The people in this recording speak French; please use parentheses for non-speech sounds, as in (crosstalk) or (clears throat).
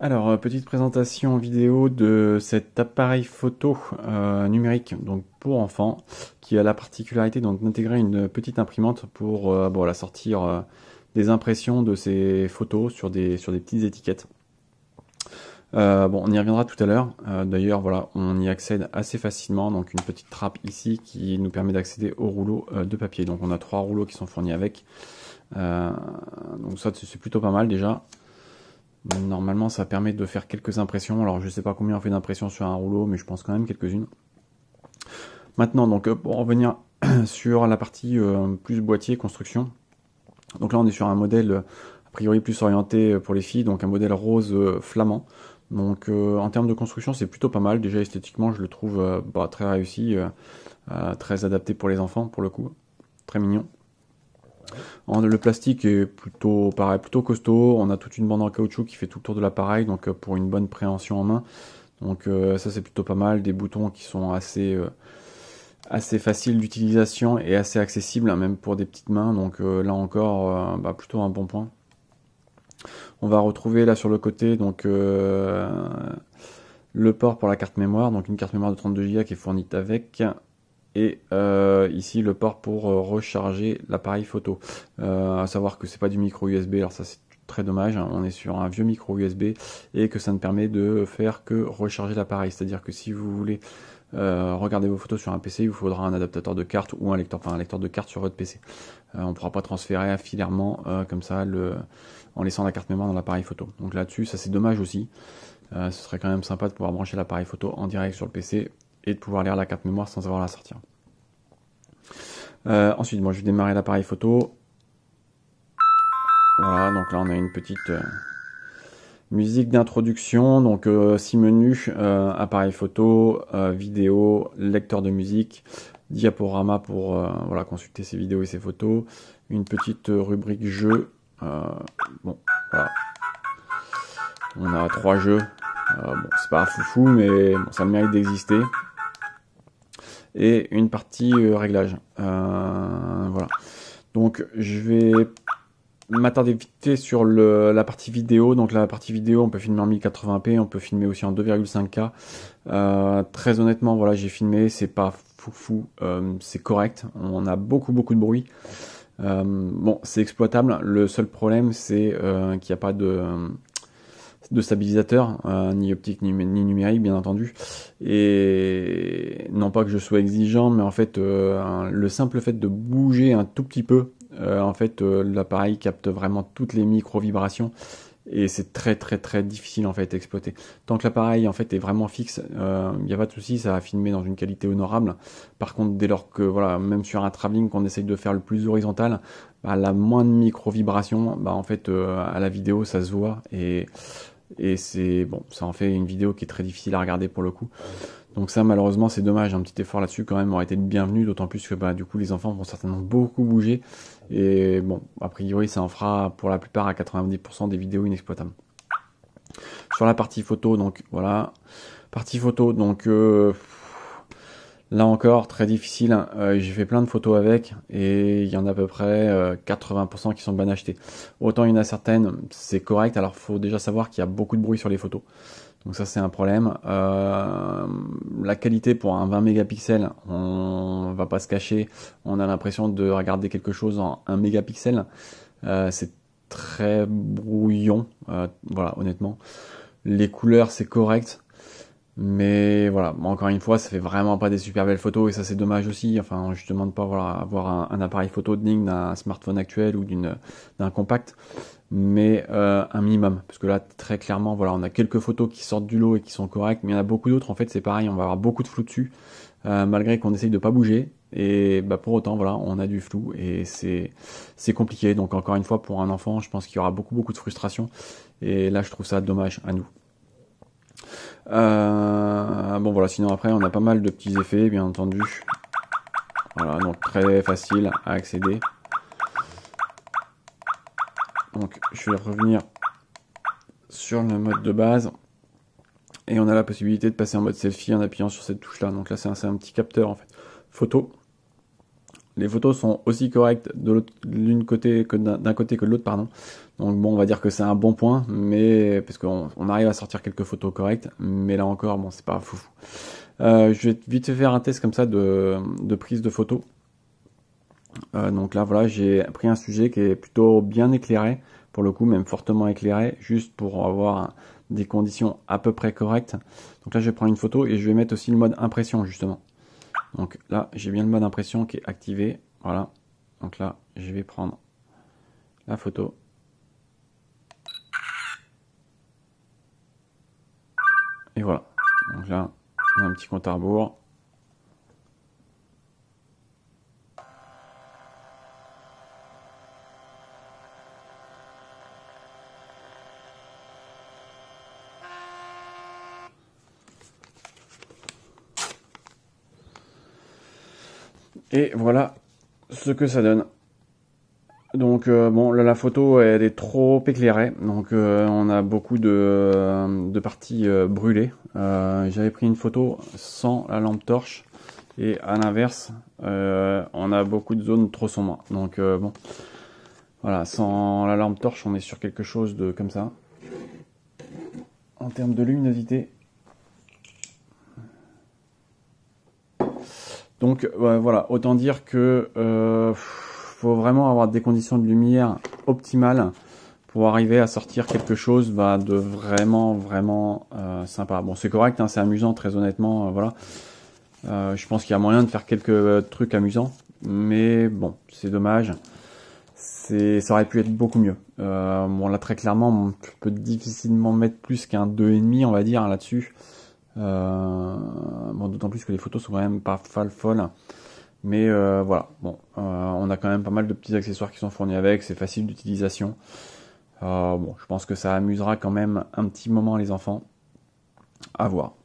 Alors, euh, petite présentation vidéo de cet appareil photo euh, numérique donc pour enfants qui a la particularité d'intégrer une petite imprimante pour euh, la sortir des impressions de ces photos sur des, sur des petites étiquettes. bon, on y reviendra tout à l'heure. D'ailleurs, voilà, on y accède assez facilement. Donc, une petite trappe ici qui nous permet d'accéder au rouleau de papier. Donc, on a trois rouleaux qui sont fournis avec. donc, ça, c'est plutôt pas mal déjà. Normalement, ça permet de faire quelques impressions. Alors, je sais pas combien on fait d'impressions sur un rouleau, mais je pense quand même quelques-unes. Maintenant, donc, euh, pour revenir (clears throat) sur la partie euh, plus boîtier, construction. Donc là, on est sur un modèle, a priori, plus orienté euh, pour les filles, donc un modèle rose flamand. Donc, en termes de construction, c'est plutôt pas mal. Déjà, esthétiquement, je le trouve bah, très réussi, très adapté pour les enfants, pour le coup. Très mignon le plastique est plutôt, pareil, plutôt costaud. On a toute une bande en caoutchouc qui fait tout le tour de l'appareil, donc euh, pour une bonne préhension en main. Donc euh, ça c'est plutôt pas mal, des boutons qui sont assez, euh, assez faciles d'utilisation et assez accessibles, hein, même pour des petites mains. Donc là encore, bah, plutôt un bon point. On va retrouver là sur le côté donc le port pour la carte mémoire, donc une carte mémoire de 32 Go qui est fournie avec et euh, ici le port pour euh, recharger l'appareil photo. Euh, à savoir que c'est pas du micro USB, alors ça c'est très dommage, hein. on est sur un vieux micro USB et que ça ne permet de faire que recharger l'appareil. C'est-à-dire que si vous voulez euh, regarder vos photos sur un PC, il vous faudra un adaptateur de carte ou un lecteur, enfin un lecteur de carte sur votre PC. on ne pourra pas transférer filairement comme ça en laissant la carte mémoire dans l'appareil photo. Donc là-dessus, ça c'est dommage aussi. ce serait quand même sympa de pouvoir brancher l'appareil photo en direct sur le PC de pouvoir lire la carte mémoire sans avoir à la sortir. Euh, ensuite, moi je vais démarrer l'appareil photo. Voilà, donc là on a une petite euh, musique d'introduction. Donc 6 euh, menus, appareil photo, vidéo, lecteur de musique, diaporama pour voilà, consulter ses vidéos et ses photos, une petite rubrique jeu. bon, voilà. On a trois jeux. bon, c'est pas foufou, mais ça mérite d'exister et une partie euh, réglage. Euh, voilà. Donc je vais m'attarder vite sur la partie vidéo. Donc la partie vidéo, on peut filmer en 1080p, on peut filmer aussi en 2,5K. Euh, très honnêtement, voilà, j'ai filmé, c'est pas fou euh, c'est correct. On a beaucoup beaucoup de bruit. bon, c'est exploitable. Le seul problème, c'est qu'il n'y a pas de de stabilisateur, euh, ni optique ni, numérique bien entendu. Et non pas que je sois exigeant, mais en fait euh, le simple fait de bouger un tout petit peu, euh, en fait l'appareil capte vraiment toutes les micro vibrations et c'est très très très difficile en fait d'exploiter Tant que l'appareil en fait est vraiment fixe, il n'y a pas de souci, ça va filmer dans une qualité honorable. Par contre, dès lors que voilà, même sur un travelling qu'on essaye de faire le plus horizontal, bah, la moindre micro vibration, bah en fait à la vidéo ça se voit et et c'est bon, ça en fait une vidéo qui est très difficile à regarder pour le coup. Donc ça malheureusement c'est dommage, un petit effort là-dessus quand même aurait été le bienvenu, d'autant plus que bah, du coup les enfants vont certainement beaucoup bouger et bon a priori ça en fera pour la plupart à 90% des vidéos inexploitables. Sur la partie photo donc voilà, partie photo donc euh, Là encore, très difficile. Hein. Euh, j'ai fait plein de photos avec et il y en a à peu près 80% euh, qui sont bien achetées. Autant il y en a certaines, c'est correct. Alors il faut déjà savoir qu'il y a beaucoup de bruit sur les photos. Donc ça c'est un problème. Euh, la qualité pour un 20 mégapixels, on va pas se cacher, on a l'impression de regarder quelque chose en 1 mégapixel. c'est très brouillon, voilà honnêtement. Les couleurs c'est correct. Mais voilà, encore une fois, ça fait vraiment pas des super belles photos et ça c'est dommage aussi. Enfin, je demande pas voilà, avoir un, appareil photo de ligne d'un smartphone actuel ou d'une d'un compact, mais euh, un minimum. Parce que là, très clairement, voilà, on a quelques photos qui sortent du lot et qui sont correctes, mais il y en a beaucoup d'autres. En fait, c'est pareil, on va avoir beaucoup de flou dessus, euh, malgré qu'on essaye de pas bouger. Et bah, pour autant, voilà, on a du flou et c'est c'est compliqué. Donc encore une fois, pour un enfant, je pense qu'il y aura beaucoup beaucoup de frustration. Et là, je trouve ça dommage à nous. Euh, bon voilà, sinon après on a pas mal de petits effets bien entendu. Voilà, donc très facile à accéder. Donc je vais revenir sur le mode de base. Et on a la possibilité de passer en mode selfie en appuyant sur cette touche là. Donc là c'est un, un petit capteur en fait. Photo les photos sont aussi correctes de côté que d'un côté que de l'autre, pardon. Donc bon, on va dire que c'est un bon point, mais parce qu'on arrive à sortir quelques photos correctes, mais là encore, bon, c'est pas foufou. Euh, je vais vite faire un test comme ça de, prise de photos. Euh, donc là, voilà, j'ai pris un sujet qui est plutôt bien éclairé, pour le coup, même fortement éclairé, juste pour avoir des conditions à peu près correctes. Donc là, je vais prendre une photo et je vais mettre aussi le mode impression, justement. Donc là, j'ai bien le mode impression qui est activé. Voilà. Donc là, je vais prendre la photo. Et voilà. Donc là, on a un petit compte à rebours. Et voilà ce que ça donne. Donc euh, bon, là la photo elle est trop éclairée, donc euh, on a beaucoup de, euh, parties brûlées. J'avais pris une photo sans la lampe torche et à l'inverse, on a beaucoup de zones trop sombres. Donc bon, voilà, sans la lampe torche, on est sur quelque chose de comme ça. En termes de luminosité, Donc euh, voilà, autant dire que euh, faut vraiment avoir des conditions de lumière optimales pour arriver à sortir quelque chose bah, de vraiment vraiment euh, sympa. Bon c'est correct, hein, c'est amusant très honnêtement, voilà. je pense qu'il y a moyen de faire quelques trucs amusants, mais bon c'est dommage. C'est, ça aurait pu être beaucoup mieux. bon là très clairement, on peut difficilement mettre plus qu'un 2,5 on va dire là-dessus. Euh, d'autant plus que les photos sont quand même pas folles. Mais euh, voilà, bon, euh, on a quand même pas mal de petits accessoires qui sont fournis avec, c'est facile d'utilisation. bon, je pense que ça amusera quand même un petit moment les enfants. À voir.